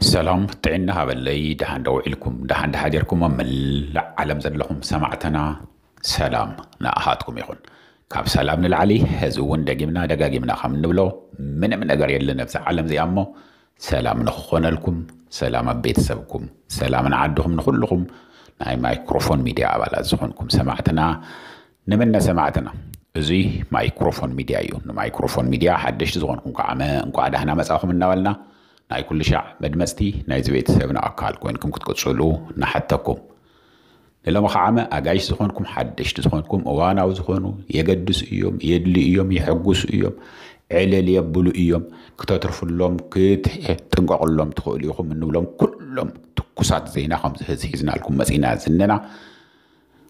سلام تعنا هبلي ده دوعلكم دهان من العالم عالم لهم سمعتنا سلام نأهاتكم يخون كاب سلام نلعلي هزون دقيمنا دقاقيمنا خم نبلو من من أقر يلنا نفس عالم زي أمه سلام نخون لكم سلام بيت سبكم سلام نعدهم نخلكم ناي مايكروفون ميديا أبالا زخونكم سمعتنا نمنا سمعتنا زي እዙይ ማይክሮፎን ሚድያ እዩ ንማይክሮፎን ሚድያ ሓደሽቲ ዝኾንኩም ከዓ እንኳ ዳህና من نوالنا ناي كل شع مدمستي ناي زويت سبنا أكال كونكم كتقصلو نحتكم للا مخعمة أجايش زخونكم حدش تزخونكم أوانا وزخونو يقدس إيوم يدلي إيوم يحقوس إيوم على لي بلو إيوم كتترف اللهم كت تنقع اللهم تقول يخم إنه لهم كلهم تكسات زينا خمسة زينا لكم مزينا زننا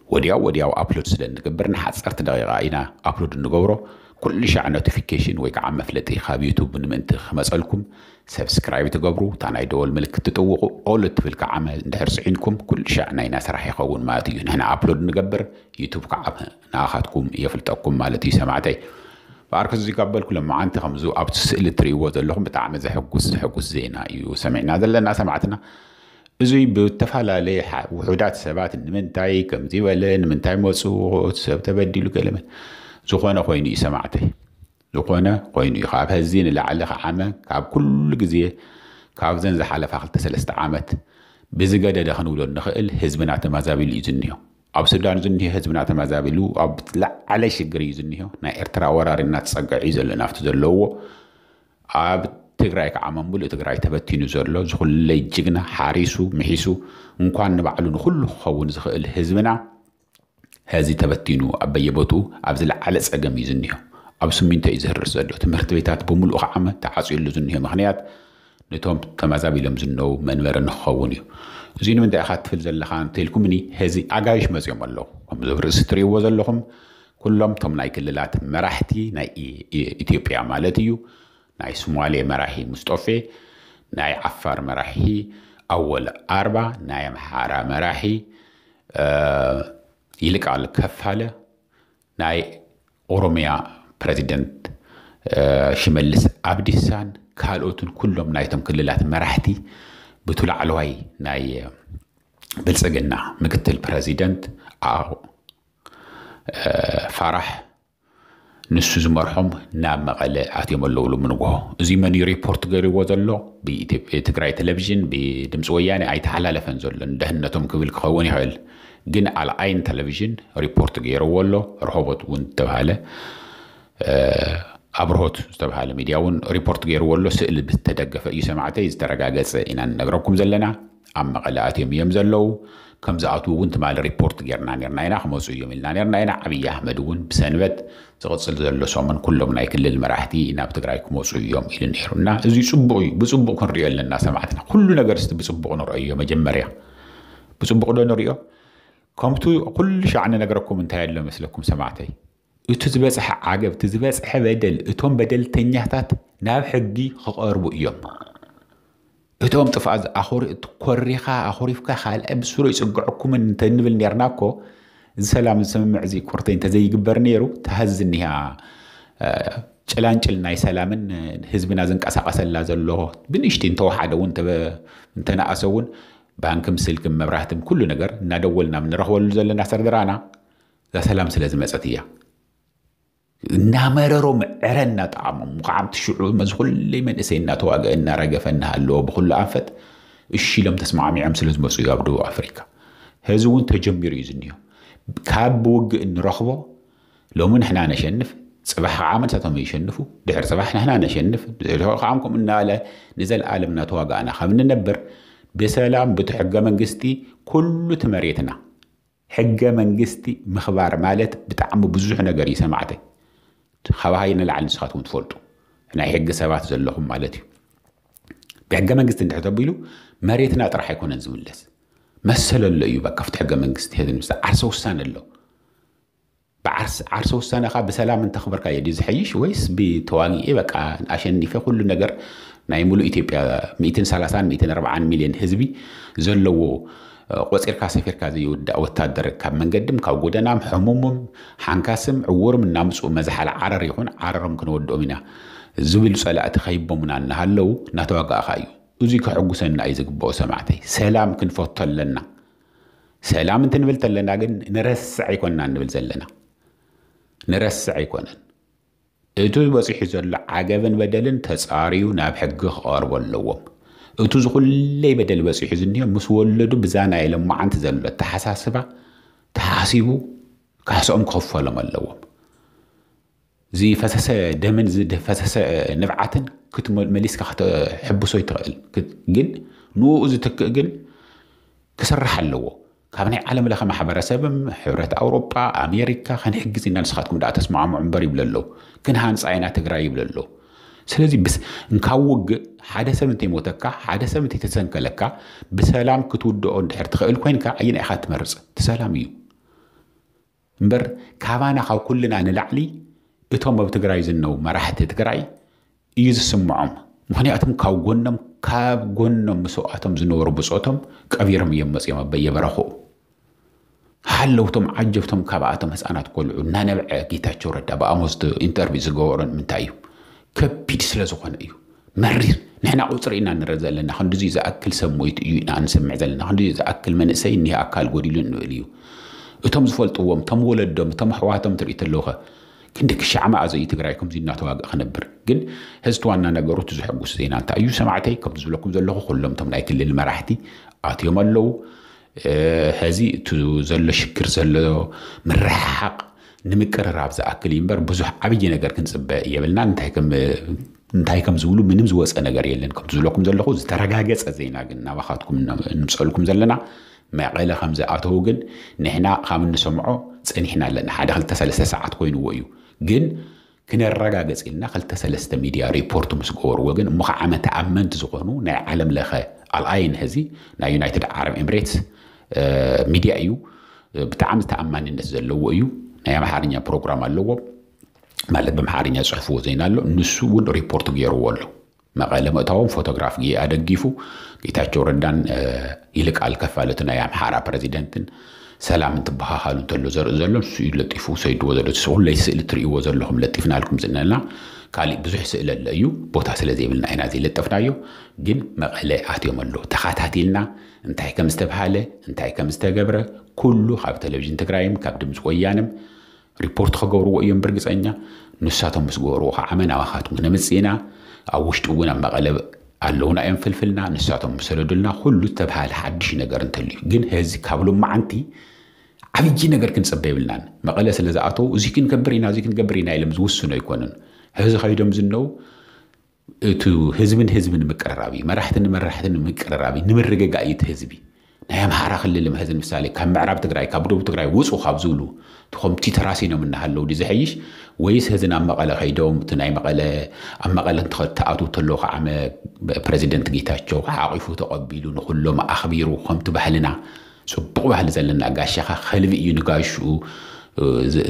ودياو ودياو أبلود سلند كبرنا حصرت دقيقة أبلود النجورة كل شيء نوتيفيكيشن ويك عام مفلتي خاب يوتيوب من منت خمسالكم سبسكرايب تقبرو تانا دول ملك تتوقو اول تفلك عام ندهر سعينكم كل شيء عنا ناس راح يخون ما تيون هنا ابلود نقبر يوتيوب كعام ناخدكم يفلتكم مالتي سمعتي بارك زي قبل كل ما انت خمزو اب تسال تري وات لهم بتعم زي حقوس حقوس زينا يو سمعنا هذا اللي سمعتنا زي بتفعل عليه وحدات سبات من تاي كم زي ولا من تاي موسو سب تبدي له كلمه ዝኾነ ኮይኑ እዩ ሰማዕተይ ዝኾነ ኮይኑ እዩ ካብ ህዚ ንላዕሊ ከዓመ ካብ ኩሉ ግዜ ካብዘን ዝሓለፋ ክልተ ሰለስተ ዓመት ብዝገደደ ክንብሎ ንኽእል ህዝብና ተመዛቢሉ እዩ ዝኒሆ ኣብ ሱዳን ዝኒሆ ህዝብና ተመዛቢሉ ኣብ ላዕለ ሽግር እዩ ዝኒሆ ናይ ኤርትራ ወራሪ እናተፀግዕ እዩ ዘሎ ናብቲ ዘለዎ ኣብ ትግራይ ከዓ መምሉእ ትግራይ ተበቲኑ ዘሎ ዝኩለይ ጅግና ሓሪሱ ምሒሱ እንኳን ንባዕሉ ንኩሉ ክኸውን ዝኽእል ህዝብና هزي تبتينو أبي يبوتو أبز العلاء سأجم يزنيه أبس مين تيزهر رسالة تمرت بيتات بومل أقعمة تحصل يلزنيه مخنيات نتوم تمازابي لمزنو منور نخاونيو زين من دقات في الزلخان تلكم مني هزي أجايش مزيم الله هم زبر ستري وزلهم كلهم تم ناي كل مرحتي ناي إثيوبيا مالتيو ناي سومالي مرحي مصطفى ناي عفار مرحي أول أربعة ناي محارة مرحي آه، ይልቃል ከፋለ ናይ ኦሮሚያ ፕረዚደንት ሽመልስ ኣብዲሳን ካልኦትን ኩሎም ናይቶም ክልላት መራሕቲ ብቲ ላዕለዋይ ናይ ብልፅግና ምክትል ፕረዚደንት ፋራሕ ንሱ ዝመርሖም ናብ መቐለ ኣትዮም ኣለዉ ልምንጎ እዚ መን ሪፖርት ገሪዎ ዘሎ ብትግራይ ቴሌቭዥን ብድምፂ ወያነ ኣይተሓላለፈን ዘሎ ንድሕነቶም ክብል ክኸውን ይኽእል ግን አልአይን ቴሌቪዥን ሪፖርት ገይረዎ ኣሎ ረኸቦት እውን ዝተባሃለ ኣብርሆት ዝተባሃለ ሚድያ እውን ሪፖርት ገይርዎ ኣሎ ስእሊ ብዝተደገፈ እዩ ሰማዕተይ ዝተረጋገፀ ኢና ንነግረኩም ዘለና ኣብ መቐለ ኣትዮም እዮም ዘለው ከም ዝኣትዉ እውን ትማሊ ሪፖርት ጌርና ነርና ኢና ክመፁ እዮም ኢልና ነርና ኢና ዓብዪ ኣሕመድ እውን ብሰንበት ዝቕፅል ዘሎ ሰሙን ኩሎም ናይ ክልል መራሕቲ ናብ ትግራይ ክመፁ እዮም ኢሉ ነይሩና እዚ ፅቡቅ እዩ ብፅቡቅ ክንሪዮ ኣለና ሰማዕትና ኩሉ ነገር ስቲ ብፅቡቅ ንሪኦ መጀመርያ ብፅቡቅ ዶ ንሪኦ ከምቲ ኩሉ ሸዕ ነገረኩም እንታይ ኣሎ መስለኩም ሰማዕተይ እቲ ዝበፅሐ ዓገብ እቲ ዝበፅሐ በደል እቶም በደልተኛታት ናብ ሕጊ ክቐርቡ እዮም እቶም ጥፋእ ኮሪኻ ኣኮሪፍካ ካልእ ብስሩ ይፅግዐኩምን እንተንብል ነርና እኮ እዚ ሰላም ዝስምምዕ እዚ ቁርተይ እንተዘይግበር ነይሩ ተሃዝ እኒሃ ጭላንጭል ናይ ሰላምን ህዝብና ዝንቀሳቐሰላ ዘሎ ብንእሽቲ እንተወሓደ እውን እንተነኣሰ እውን ባንክም ስልክም መብራህትም ኩሉ ነገር እናደወልና ንረኽበሉ ዘለና ስርድራና እዛ ሰላም ስለ ዝመፀት እያ እናመረሮ ምዕረና ጣዕሞም ኳዓምቲ ሽዑ መዚ ኩለይ መንእሰይ እናተዋግአ እናረገፈ እናሃለዎ ብኩሉ ኣንፈት እሺ ኢሎም ተስማዕሚዖም ስለ ዝመፁ እዩ ኣብ ደቡብ ኣፍሪካ ሕዚ እውን ተጀሚሩ እዩ ዝኒሆ ካብ ብውግእ እንረኽቦ ሎሚ ንሕና ነሸንፍ ፅባሕ ከዓ መንሳቶም ይሸንፉ ድሕሪ ፅባሕ ንሕና ነሸንፍ ድሕሪ ከዓ ከምኡ እናበለ ንዘለኣለም እናተዋጋእና ከም ንነብር بسلام بتحجة منجستي كل تمريتنا حجة منجستي مخبار مالت بتعم بزوح نجاري سمعته خواهي نلع النسخات ونفولتو أنا حجة سبات زلهم مالتي بحجة منجستي انت حتبيلو مريتنا راح يكون انزملس مثلا اللي يبقى في حجة منجستي هذا المسا عرس وسان اللو بعرس عرس وسان خاب بسلام انت خبرك يا ديز حيش ويس بتواني إيه بقى عشان يفهم كل نجار ናይ ሙሉእ ኢትዮጵያ 130 ሚልዮን ህዝቢ ዘለዎ ቆፂርካ ሰፊርካ ዘይውዳእ ወታደር ካብ መንገድም ካብ ጎደናም ሕሙሙም ሓንካስም ዕውርም እናምፁ መዝሓለ ዓረር ይኹን ዓረሮም ክንወድኦም ኢና ዝብል ፀላእቲ ከይቦምና እናሃለው እናተዋጋእካ እዩ እዙይ ክሕጉሰና እዩ ዝግብኦ ሰማዕተይ ሰላም ክንፈቶ ኣለና ሰላም እንትንብል ተለና ግን ንረስዕ ኣይኮንና ንብል ዘለና ንረስዕ ኣይኮነን اتو بسیح زل عجبن بدلن تصاریو ناب حقه قارب اللوم اتو زغل لی بدل بسیح زنیا مسولد بزن عیلم معنت زل تحساس با تحسیبو کس ام کفلا مال لوم زی فسس دمن زد فسس نفعتن کت ملیس که حتی حبو سویت رقل جن نو از جن کسر حل ካብ ናይ ዓለም ለኸ ማሕበረሰብም ሕብረት ኣውሮጳ ኣሜሪካ ከንሕግዝ ኢና ንስኻትኩም ዳኣ ተስማዕምዑ ዕምበር ይብለ ኣሎ ግን ሃንፃይና ትግራይ ይብለ ኣሎ ስለዚ እንካብ ውግእ ሓደ ሰብ እንተይሞተካ ሓደ ሰብ እንተይተሰንከለካ ብሰላም ክትውድኦ ንድሕር ትኽእል ኮይንካ ኣየና ኢኻ ትመርፅ ትሰላም እዩ እምበር ካባና ካብ ኩልና ንላዕሊ እቶም ኣብ ትግራይ ዝነው መራሕቲ ትግራይ እዩ ዝስምዖም ምክንያቱም ካብ ጎኖም ካብ ጎኖም ምስኣቶም ዝነበሩ ብፆቶም ቀቢሮም እዮም መፅኦም ኣብ በየበረኽኡ ሃለውቶም ዓጀብቶም ካብኣቶም ህፃናት ቆልዑ እናነብዐ ጌታቸው ረዳ ብኣሞስ ኢንተርቪው ዝገበሮ ምንታይ እዩ ከቢድ ስለ ዝኾነ እዩ መሪር ንሕና ቁፅሪ ኢና ንርኢ ዘለና ክንዲዙ ዝኣክል ሰብ ሞይቱ እዩ ኢና ንስምዕ ዘለና ክንዲዙ ዝኣክል መንእሰይ እኒሄ ኣካል ጎዲሉ ንብል እዩ እቶም ዝፈልጥዎም እቶም ወለዶም እቶም ኣሕዋቶም ትርኢ ተለውኸ عندك شعما ازيت غرايكم زي ناتو واق خنبر جن هزتو انا نغرو تزو حقو سينا انت ايو سمعتي كم تزو لكم زلخو كلهم تم لايت الليل مراحتي اتيو مالو هزي تزو زل شكر زل مرحق نمكر راب ز اكل ينبر بزو ابي نغر كن صب يبلنا انت كم انت كم زولو منم زو صه نغر يلن كم تزو لكم زلخو زترغاغ زينا جن نابخاتكم نمصلكم زلنا ما قال خمزه اتوغن نحنا خامن نسمعو صنيحنا لنا حدا خلت ثلاث ساعات كوين ويو جن كنا الرجاء جزئنا خلت سلست ميديا ريبورت مسكور وجن مخعمة تأمن تزغنو نا عالم لخا العين هذي نا يونايتد عرب إمارات ميديا أيو بتعامل تأمن الناس زلوا أيو نا محارنيا بروجرام اللوا ማለት ብምሓርኛ ፅሑፍ ዜና ኣሎ ንሱ እውን ሪፖርት ገይርዎ ኣሎ መቐለ ምእታዎም ፎቶግራፍ ግ ኣደጊፉ ጌታቸው ረዳን الكفاله ከፋለቱ يا محارا بريزيدنتن سلام انت بها حالو انت لو زر زلم سي لطيفو سيد وزل سو لا يسئل تريو وزلهم لطيفنا لكم زنلا قال بزح سئل لايو بوتا سلازي بلنا هنا زي لطفنا يو جن مقله احد يوم له تخاتاتيلنا انت هيك مستبهاله انت هيك مستغبره كله خاب تلفزيون تكرايم كابد مسويانم ريبورت خغورو ويم برغزانيا نساتهم مسغورو حمنا واخاتم نمسينا اوشتو ونا مقله ኣለውና እዮም ፍልፍልና ንሳቶም ስለዱልና ኩሉ ዝተባሃለ ሓድሽ ነገር እንተልዩ ግን ህዚ ካብሎም መዓንቲ ዓብዪ ነገር ክንፅበ ይብልናን መቐለ ስለ ዝኣተው እዚ ክንገብር ኢና እዚ ክንገብር ኢና ኢሎም ዝውስኑ ኣይኮኑን ሕዚ ከይዶም ዝነው እቲ ህዝብን ህዝብን ምቅርራብ እዩ መራሕትን መራሕትን ምቅርራብ እዩ ንምርግጋ እዩ ቲ ህዝቢ ናይ ኣምሃራ ክልል ምሕዝ ምሳሌ ካብ ምዕራብ ትግራይ ካብ ደቡብ ትግራይ ውፁ ካብ ዝብሉ እቲከምቲ ተራሲኖም እናሃለው ዲ ዘሐይሽ ወይስ ህዝን ኣብ መቐለ ከይዶም እቲ ናይ መቐለ ኣብ መቐለ ተኣቱ ተሎ ከዓመ ፕረዚደንት ጌታቸው ዓቂፉ ተቐቢሉ ንኩሎም ኣኽቢሩ ከምቲ ባህልና ፅቡቅ ባህሊ ዘለና ጋሻኻ ከልቢ እዩ ንጋሽኡ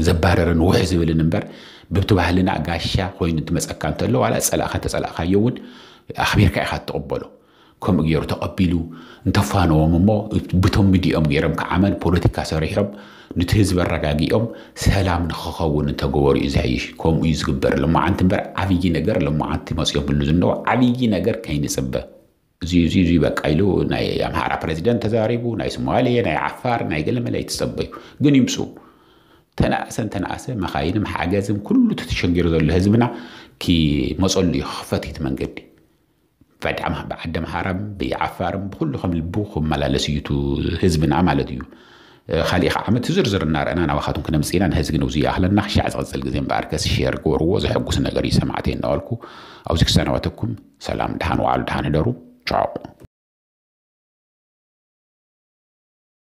ዘባረረን ውሕ ዝብልን እምበር ብብቲ ባህልና ጋሻ ኮይኑ እንትመፀካ እንተሎ ዋላ ፀላእካ ተፀላእካዮ እውን ኣኽቢርካ ኢካ ትቕበሎ ከምኡ ገይሩ ተቐቢሉ እንተፋነዎም እሞ ብቶም ምድኦም ገይሮም ክዓመን ፖለቲካ ሰሪሖም ነቲ ህዝቢ ኣረጋጊኦም ሰላም ንክኸውን እንተገበሩ እዩ ዝሕይሽ ከምኡ እዩ ዝግበር ሎመዓንቲ እምበር ዓብይ ነገር ሎመዓንቲ መፅኦምሉ ዝነዎ ዓብይ ነገር ከይንፅበ እዚ እዙ እዚ በቃ ኢሉ ናይ ኣምሃራ ፕረዚደንት ተዛሪቡ ናይ ሶማሌ ናይ ዓፋር ናይ ገለ መላይ ትፀበዩ ግን ይምፁ ተናእሰን ተናእሰ መኻይንም ሓገዝም ኩሉ ተተሸንጊሩ ዘሎ ህዝብና መፀሉ እዩ ክኽፈት እቲ መንገዲ فدعم بعدم حرم بعفارم كلهم البوخ ملا لسيتو حزب عمل ديو أه، خالي عمت زرزر النار انا نواخاتون كنا مسينا نهزق نوزي اهلا نخشي عز غزل قزين باركس شير قورو وزي حقوس نقري سمعتين نوالكو او زيك سنواتكم سلام دهان وعال دهان دارو تشاو